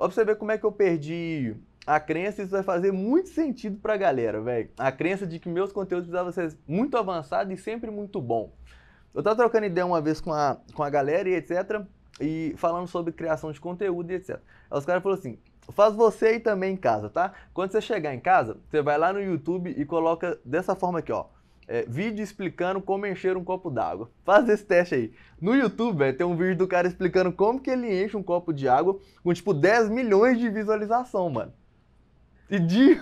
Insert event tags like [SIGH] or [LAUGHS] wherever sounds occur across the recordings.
Ó, pra você ver como é que eu perdi a crença, isso vai fazer muito sentido pra galera, velho. A crença de que meus conteúdos precisavam ser muito avançados e sempre muito bom. Eu tava trocando ideia uma vez com a, com a galera e etc. E falando sobre criação de conteúdo e etc. Aí os caras falaram assim: faz você aí também em casa, tá? Quando você chegar em casa, você vai lá no YouTube e coloca dessa forma aqui, ó é, vídeo explicando como encher um copo d'água. Faz esse teste aí. No YouTube, véio, tem um vídeo do cara explicando como que ele enche um copo de água com tipo 10 milhões de visualização, mano. E de...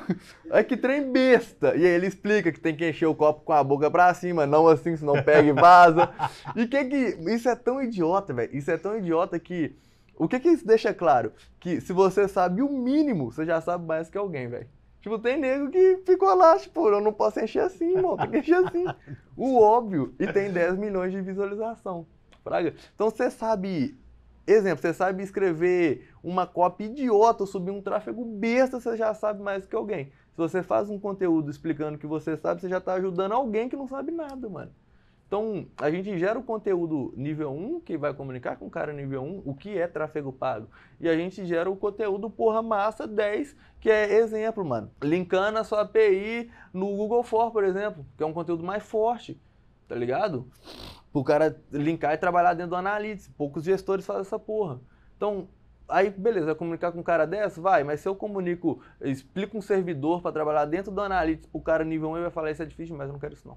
É [LAUGHS] que trem besta. E aí ele explica que tem que encher o copo com a boca pra cima, não assim, senão pega e vaza. E que que... Isso é tão idiota, velho. Isso é tão idiota que... O que que isso deixa claro? Que se você sabe o mínimo, você já sabe mais que alguém, velho. Tipo, tem nego que ficou lá, tipo, eu não posso encher assim, irmão, tem que encher assim. [LAUGHS] O óbvio, e tem 10 milhões de visualização. Então você sabe, exemplo, você sabe escrever uma cópia idiota, subir um tráfego besta, você já sabe mais que alguém. Se você faz um conteúdo explicando o que você sabe, você já está ajudando alguém que não sabe nada, mano. Então, a gente gera o conteúdo nível 1, que vai comunicar com o cara nível 1, o que é tráfego pago. E a gente gera o conteúdo porra massa 10, que é exemplo, mano. Linkando a sua API no Google For, por exemplo, que é um conteúdo mais forte, tá ligado? Pro cara linkar e trabalhar dentro do Analytics. Poucos gestores fazem essa porra. Então, aí beleza, comunicar com um cara dessa? Vai, mas se eu comunico, explico um servidor para trabalhar dentro do Analytics pro cara nível 1, ele vai falar, isso é difícil, mas eu não quero isso não.